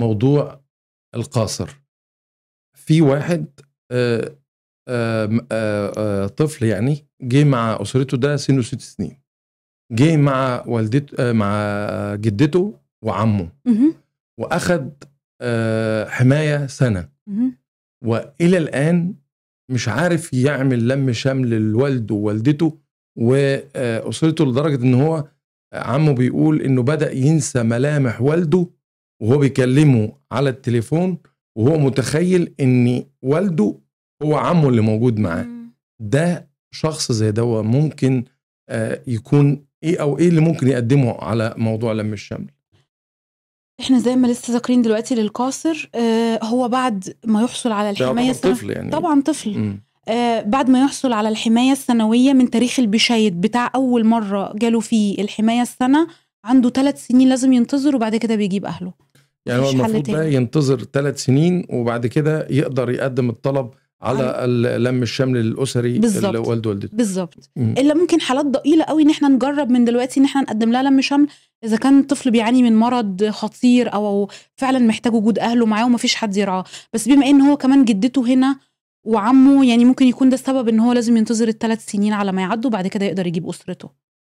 موضوع القاصر في واحد آه، آه، آه، طفل يعني جه مع اسرته ده سنه ست سنين جه مع والدته مع جدته وعمه واخد حمايه سنه والى الان مش عارف يعمل لم شمل لوالده ووالدته واسرته لدرجه ان هو عمه بيقول انه بدا ينسى ملامح والده وهو بيكلمه على التليفون وهو متخيل ان والده هو عمه اللي موجود معاه ده شخص زي ده ممكن آه، يكون ايه او ايه اللي ممكن يقدمه على موضوع لم الشمل احنا زي ما لسه ذاكرين دلوقتي للقاصر آه هو بعد ما يحصل على الحمايه طبعا طفل يعني طبعا طفل م. آه بعد ما يحصل على الحمايه السنويه من تاريخ البشايد بتاع اول مره جاله فيه الحمايه السنه عنده ثلاث سنين لازم ينتظر وبعد كده بيجيب اهله يعني هو المفروض ده ينتظر ثلاث سنين وبعد كده يقدر يقدم الطلب على لم الشمل الاسري لوالد والدته بالظبط الا ممكن حالات ضئيله قوي ان احنا نجرب من دلوقتي ان احنا نقدم لها لم شمل اذا كان الطفل بيعاني من مرض خطير او فعلا محتاج وجود اهله معاه ومفيش حد يرعاه بس بما ان هو كمان جدته هنا وعمه يعني ممكن يكون ده السبب ان هو لازم ينتظر الثلاث سنين على ما يعدوا بعد كده يقدر يجيب اسرته